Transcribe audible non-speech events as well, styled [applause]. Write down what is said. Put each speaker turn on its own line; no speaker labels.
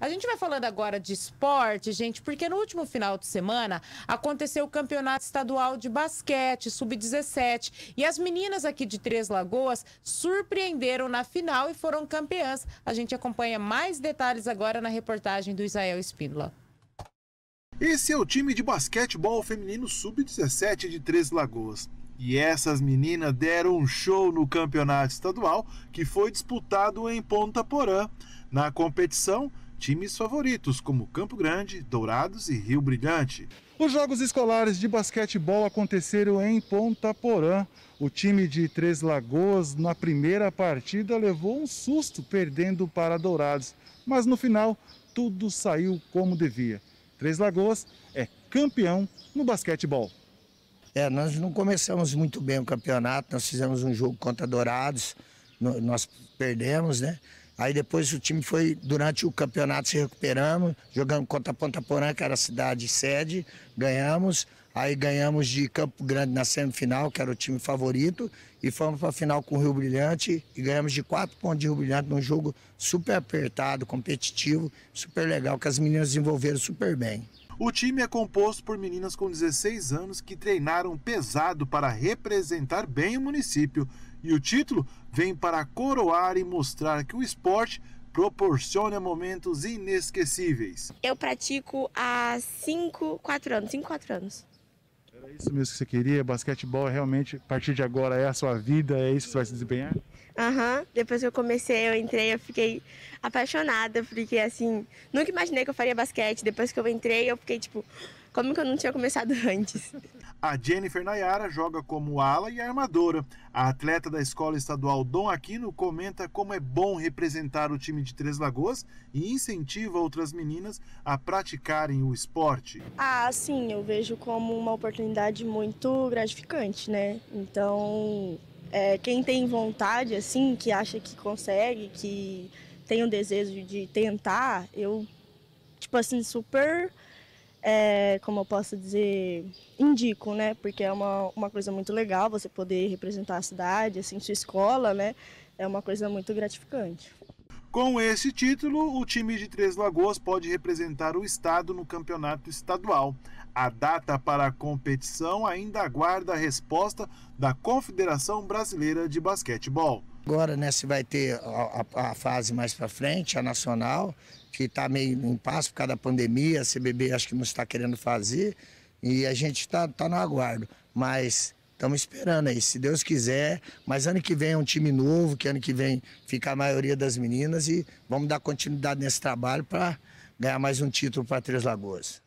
A gente vai falando agora de esporte, gente, porque no último final de semana aconteceu o Campeonato Estadual de Basquete Sub-17 e as meninas aqui de Três Lagoas surpreenderam na final e foram campeãs. A gente acompanha mais detalhes agora na reportagem do Israel Espíndola. Esse é o time de basquetebol feminino sub-17 de Três Lagoas. E essas meninas deram um show no campeonato estadual que foi disputado em Ponta Porã. Na competição, times favoritos como Campo Grande, Dourados e Rio Brilhante. Os jogos escolares de basquetebol aconteceram em Ponta Porã. O time de Três Lagoas, na primeira partida, levou um susto perdendo para Dourados, mas no final
tudo saiu como devia. Três Lagoas é campeão no basquetebol. É, nós não começamos muito bem o campeonato, nós fizemos um jogo contra Dourados, nós perdemos, né? Aí depois o time foi, durante o campeonato, se recuperando, jogando contra Ponta Porã, que era a cidade sede, ganhamos. Aí ganhamos de Campo Grande na semifinal, que era o time favorito, e fomos para a final com o Rio Brilhante e ganhamos de quatro pontos de Rio Brilhante num jogo super apertado, competitivo, super legal, que as meninas desenvolveram super bem.
O time é composto por meninas com 16 anos que treinaram pesado para representar bem o município, e o título vem para coroar e mostrar que o esporte proporciona momentos inesquecíveis.
Eu pratico há 5, 4 anos, 5, 4 anos.
Era isso mesmo que você queria? Basquetebol é realmente, a partir de agora, é a sua vida? É isso que você vai se desempenhar?
Aham, uhum. depois que eu comecei, eu entrei, eu fiquei apaixonada, porque assim, nunca imaginei que eu faria basquete. Depois que eu entrei, eu fiquei tipo, como que eu não tinha começado [laughs] antes?
A Jennifer Nayara joga como ala e armadora. A atleta da Escola Estadual Dom Aquino comenta como é bom representar o time de Três Lagoas e incentiva outras meninas a praticarem o esporte.
Ah, sim, eu vejo como uma oportunidade muito gratificante, né? Então, é, quem tem vontade, assim, que acha que consegue, que tem o desejo de tentar, eu, tipo assim, super, é, como eu posso dizer, indico, né? Porque é uma, uma coisa muito legal você poder representar a cidade, assim, sua escola, né? É uma coisa muito gratificante.
Com esse título, o time de Três Lagoas pode representar o estado no campeonato estadual. A data para a
competição ainda aguarda a resposta da Confederação Brasileira de Basquetebol. Agora, né, se vai ter a, a, a fase mais para frente, a nacional, que está meio em passo por causa da pandemia, a CBB acho que não está querendo fazer, e a gente está tá no aguardo. Mas Estamos esperando aí, se Deus quiser. Mas ano que vem é um time novo, que ano que vem fica a maioria das meninas e vamos dar continuidade nesse trabalho para ganhar mais um título para Três Lagoas.